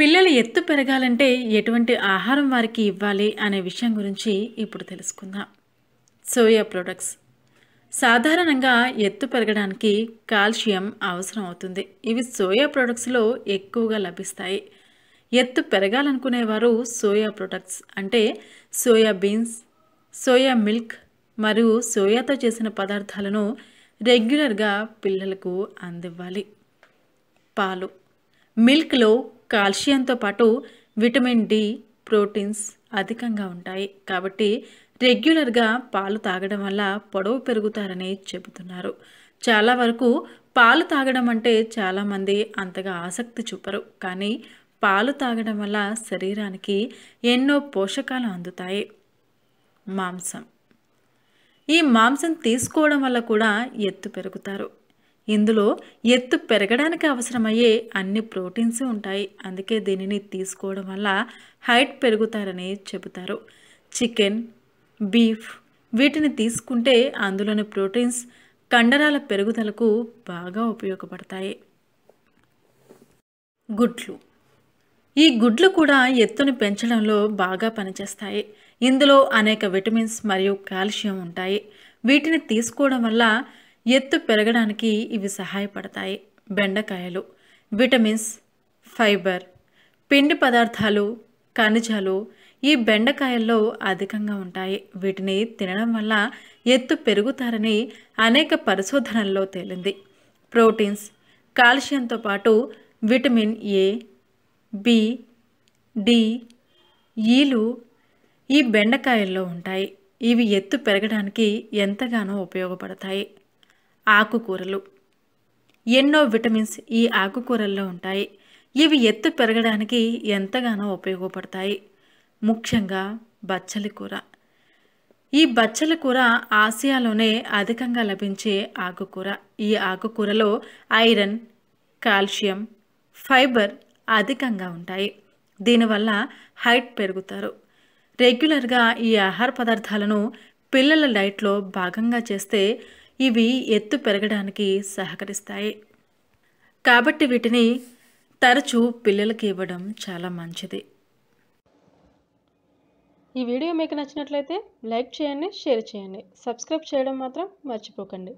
పిల్లలు ఎత్తు పెరగాలంటే ఎటువంటి ఆహారం వారికి ఇవ్వాలి అనే విషయం గురించి ఇప్పుడు తెలుసుకుందాం సోయా ప్రొడక్ట్స్ సాధారణంగా ఎత్తు పెరగడానికి కాల్షియం అవసరం అవుతుంది ఇవి సోయా ప్రొడక్ట్స్లో ఎక్కువగా లభిస్తాయి ఎత్తు పెరగాలనుకునేవారు సోయా ప్రొడక్ట్స్ అంటే సోయా బీన్స్ సోయా మిల్క్ మరియు సోయాతో చేసిన పదార్థాలను రెగ్యులర్గా పిల్లలకు అందివ్వాలి పాలు మిల్క్లో కాల్షియంతో పాటు విటమిన్ డి ప్రోటీన్స్ అధికంగా ఉంటాయి కాబట్టి రెగ్యులర్గా పాలు తాగడం వల్ల పొడవు పెరుగుతారని చెబుతున్నారు చాలా వరకు పాలు తాగడం అంటే చాలామంది అంతగా ఆసక్తి చూపరు కానీ పాలు తాగడం వల్ల శరీరానికి ఎన్నో పోషకాలు అందుతాయి మాంసం ఈ మాంసం తీసుకోవడం వల్ల కూడా ఎత్తు పెరుగుతారు ఇందులో ఎత్తు పెరగడానికి అవసరమయ్యే అన్ని ప్రోటీన్స్ ఉంటాయి అందుకే దీనిని తీసుకోవడం వల్ల హైట్ పెరుగుతారని చెబుతారు చికెన్ బీఫ్ వీటిని తీసుకుంటే అందులోని ప్రోటీన్స్ కండరాల పెరుగుదలకు బాగా ఉపయోగపడతాయి గుడ్లు ఈ గుడ్లు కూడా ఎత్తును పెంచడంలో బాగా పనిచేస్తాయి ఇందులో అనేక విటమిన్స్ మరియు కాల్షియం ఉంటాయి వీటిని తీసుకోవడం వల్ల ఎత్తు పెరగడానికి ఇవి సహాయపడతాయి బెండకాయలు విటమిన్స్ ఫైబర్ పిండి పదార్థాలు ఖనిజాలు ఈ బెండకాయల్లో అధికంగా ఉంటాయి వీటిని తినడం వల్ల ఎత్తు పెరుగుతారని అనేక పరిశోధనల్లో తేలింది ప్రోటీన్స్ కాల్షియంతో పాటు విటమిన్ ఏ బి డి ఈలు ఈ బెండకాయల్లో ఉంటాయి ఇవి ఎత్తు పెరగడానికి ఎంతగానో ఉపయోగపడతాయి ఆకుకూరలు ఎన్నో విటమిన్స్ ఈ ఆకుకూరల్లో ఉంటాయి ఇవి ఎత్తు పెరగడానికి ఎంతగానో ఉపయోగపడతాయి ముఖ్యంగా బచ్చలి కూర ఈ బచ్చల కూర ఆసియాలోనే అధికంగా లభించే ఆకుకూర ఈ ఆకుకూరలో ఐరన్ కాల్షియం ఫైబర్ అధికంగా ఉంటాయి దీనివల్ల హైట్ పెరుగుతారు రెగ్యులర్గా ఈ ఆహార పదార్థాలను పిల్లల డైట్లో భాగంగా చేస్తే ఇవి ఎత్తు పెరగడానికి సహకరిస్తాయి కాబట్టి వీటిని తరచూ పిల్లలకి ఇవ్వడం చాలా మంచిది ఈ వీడియో మీకు నచ్చినట్లయితే లైక్ చేయండి షేర్ చేయండి సబ్స్క్రైబ్ చేయడం మాత్రం మర్చిపోకండి